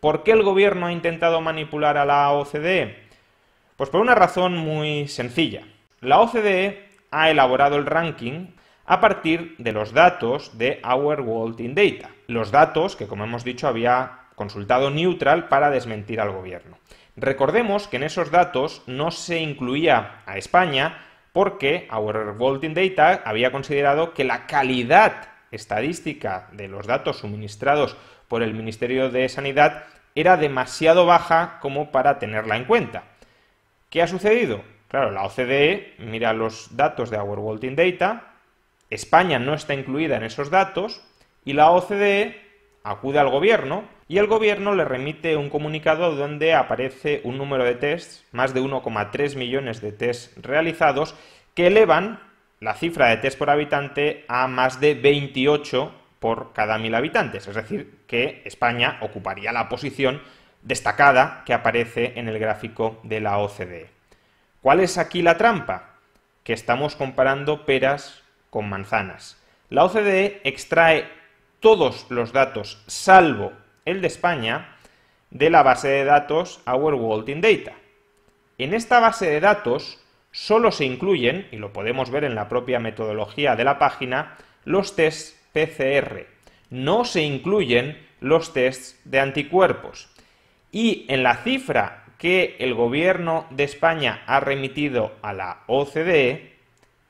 ¿Por qué el gobierno ha intentado manipular a la OCDE? Pues por una razón muy sencilla. La OCDE ha elaborado el ranking a partir de los datos de Our World in Data, los datos que, como hemos dicho, había consultado Neutral para desmentir al gobierno. Recordemos que en esos datos no se incluía a España porque Our World in Data había considerado que la calidad estadística de los datos suministrados por el Ministerio de Sanidad era demasiado baja como para tenerla en cuenta. ¿Qué ha sucedido? Claro, la OCDE mira los datos de Our World in Data, España no está incluida en esos datos y la OCDE acude al gobierno y el gobierno le remite un comunicado donde aparece un número de tests, más de 1,3 millones de tests realizados, que elevan la cifra de test por habitante a más de 28 por cada mil habitantes, es decir, que España ocuparía la posición destacada que aparece en el gráfico de la OCDE. ¿Cuál es aquí la trampa? Que estamos comparando peras con manzanas. La OCDE extrae todos los datos, salvo el de España, de la base de datos Our World in Data. En esta base de datos solo se incluyen, y lo podemos ver en la propia metodología de la página, los tests PCR. No se incluyen los tests de anticuerpos. Y en la cifra que el gobierno de España ha remitido a la OCDE,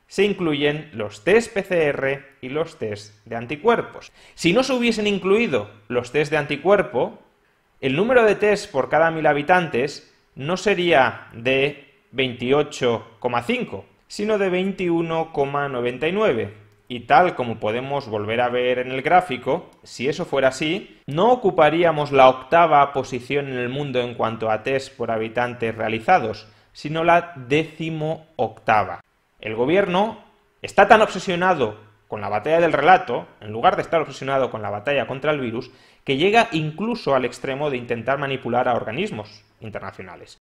se incluyen los test PCR y los test de anticuerpos. Si no se hubiesen incluido los test de anticuerpo, el número de test por cada mil habitantes no sería de 28,5, sino de 21,99. Y tal como podemos volver a ver en el gráfico, si eso fuera así, no ocuparíamos la octava posición en el mundo en cuanto a test por habitantes realizados, sino la décimo octava. El gobierno está tan obsesionado con la batalla del relato, en lugar de estar obsesionado con la batalla contra el virus, que llega incluso al extremo de intentar manipular a organismos internacionales.